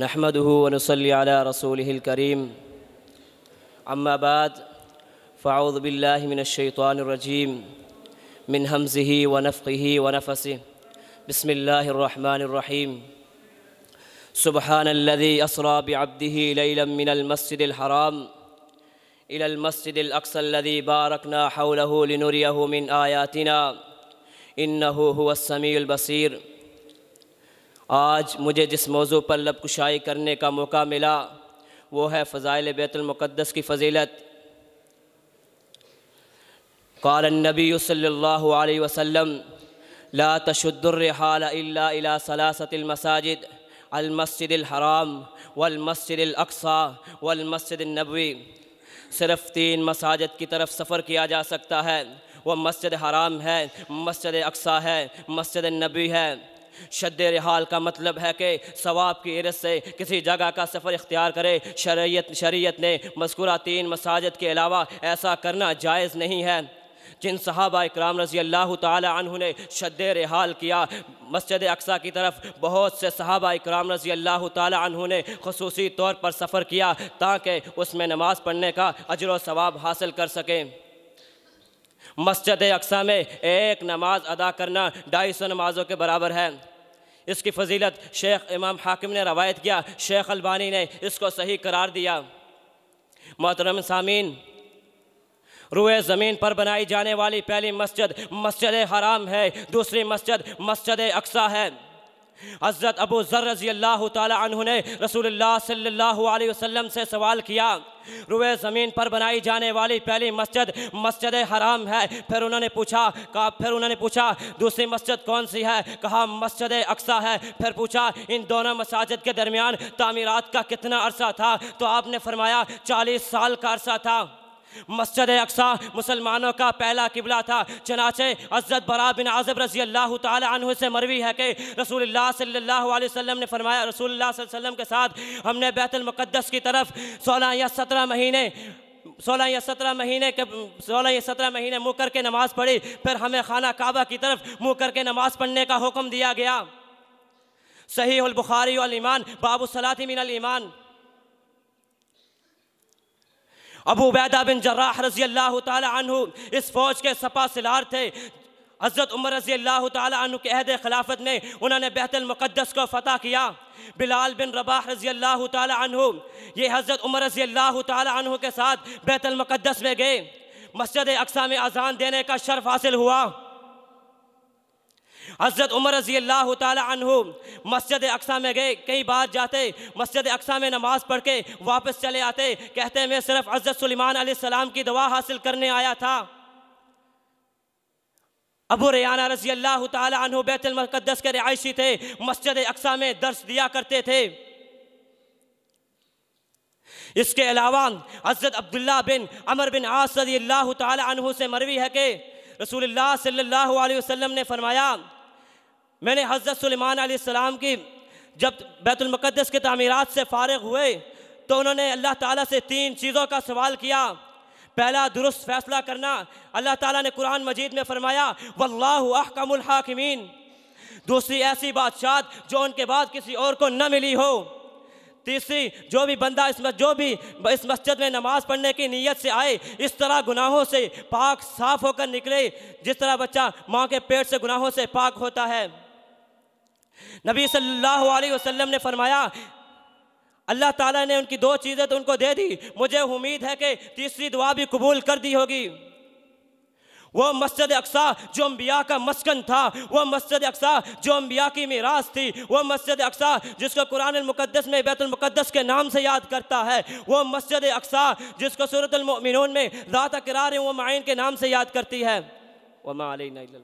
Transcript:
نحمده ونصلي على رسوله الكريم أما بعد فأعوذ بالله من الشيطان الرجيم من همزه ونفقه ونفسه بسم الله الرحمن الرحيم سبحان الذي أسرى بعبده ليلا من المسجد الحرام إلى المسجد الأقصى الذي باركنا حوله لنريه من آياتنا إنه هو السميع البصير آج مجھے جس موضوع پر لب کشائی کرنے کا موقع ملا وہ ہے فضائل بیت المقدس کی فضیلت قال النبی صلی اللہ علیہ وسلم لا تشد الرحال الا الى سلاسة المساجد المسجد الحرام والمسجد الاقصى والمسجد النبوی صرف تین مساجد کی طرف سفر کیا جا سکتا ہے وہ مسجد حرام ہے مسجد اقصہ ہے مسجد النبی ہے شد رحال کا مطلب ہے کہ ثواب کی سے کسی جگہ کا سفر اختیار کرے شریعت نے مذکورہ تین مساجد کے علاوہ ایسا کرنا جائز نہیں ہے جن صحابہ اکرام رضی اللہ تعالی عنہ نے شد رحال کیا مسجد اقصا کی طرف بہت سے صحابہ اکرام رضی اللہ تعالی عنہ نے خصوصی طور پر سفر کیا تاکہ اس میں نماز پڑھنے کا اجر و ثواب حاصل کر سکیں مسجد اقساء میں ایک نماز ادا کرنا ڈھائی سو نمازوں کے برابر ہے اس کی فضیلت شیخ امام حاکم نے روایت کیا شیخ البانی نے اس کو صحیح قرار دیا محترم سامین روئے زمین پر بنائی جانے والی پہلی مسجد مسجد حرام ہے دوسری مسجد مسجد اقسا ہے حضرت ابو ذر رضی اللہ تعالی عنہ نے رسول اللہ صلی اللہ علیہ وسلم سے سوال کیا روئے زمین پر بنائی جانے والی پہلی مسجد مسجد حرام ہے پھر انہوں نے پوچھا کہا پھر انہوں نے پوچھا دوسری مسجد کون سی ہے کہا مسجد اقصا ہے پھر پوچھا ان دونوں مساجد کے درمیان تعمیرات کا کتنا عرصہ تھا تو آپ نے فرمایا چالیس سال کا عرصہ تھا مسجد اقصا مسلمانوں کا پہلا قبلہ تھا چنانچہ عزت برا بن اعظب رضی اللہ تعالی عنہ سے مروی ہے کہ رسول اللہ صلی اللہ علیہ وسلم نے فرمایا رسول اللہ صلی اللہ علیہ وسلم کے ساتھ ہم نے بیت المقدس کی طرف سولہ یا سترہ مہینے سولہ یا سترہ مہینے سولہ یا سترہ مہینے منہ کر کے نماز پڑھی پھر ہمیں خانہ کعبہ کی طرف منہ کر کے نماز پڑھنے کا حکم دیا گیا صحیح البخاری باب السلاتی من الایمان ابو عبیدہ بن جراح رضی اللہ تعالی عنہ اس فوج کے سپا سلار تھے حضرت عمر رضی اللہ تعالی عنہ کے عہد خلافت میں انہوں نے بیت المقدس کو فتح کیا بلال بن رباح رضی اللہ تعالی عنہ یہ حضرت عمر رضی اللہ تعالی عنہ کے ساتھ بیت المقدس میں گئے مسجد اقصہ میں اذان دینے کا شرف حاصل ہوا حضرت عمر رضی اللہ تعالی عنہ مسجد اقصا میں گئے کئی بات جاتے مسجد اقصا میں نماز پڑھ کے واپس چلے آتے کہتے ہیں میں صرف حضرت سلیمان علیہ السلام کی دعا حاصل کرنے آیا تھا ابو ریانہ رضی اللہ تعالی عنہ بیت المقدس کے رعائشی تھے مسجد اقصا میں درس دیا کرتے تھے اس کے علاوہ حضرت عبداللہ بن عمر بن عاص رضی اللہ تعالی عنہ سے مروی ہے کہ رسول اللہ صلی اللہ علیہ وسلم نے فرمایا میں نے حضرت سلمان علیہ السلام کی جب بیت المقدس کے تعمیرات سے فارغ ہوئے تو انہوں نے اللہ تعالیٰ سے تین چیزوں کا سوال کیا پہلا درست فیصلہ کرنا اللہ تعالیٰ نے قرآن مجید میں فرمایا واللہ احکم الحاکمین دوسری ایسی بادشاہ جو ان کے بعد کسی اور کو نہ ملی ہو تیسری جو بھی بندہ اس جو بھی اس مسجد میں نماز پڑھنے کی نیت سے آئے اس طرح گناہوں سے پاک صاف ہو کر نکلے جس طرح بچہ ماں کے پیٹ سے گناہوں سے پاک ہوتا ہے نبی صلی اللہ علیہ وسلم نے فرمایا اللہ تعالیٰ نے ان کی دو چیزیں تو ان کو دے دی مجھے امید ہے کہ تیسری دعا بھی قبول کر دی ہوگی وہ مسجد اقصا جو انبیاء کا مسکن تھا وہ مسجد اقصا جو انبیاء کی میراث تھی وہ مسجد اقصا جس کو قرآن المقدس میں بیت المقدس کے نام سے یاد کرتا ہے وہ مسجد اقصا جس کو صورت المؤمنون میں ذات اقرار و وہ معین کے نام سے یاد کرتی ہے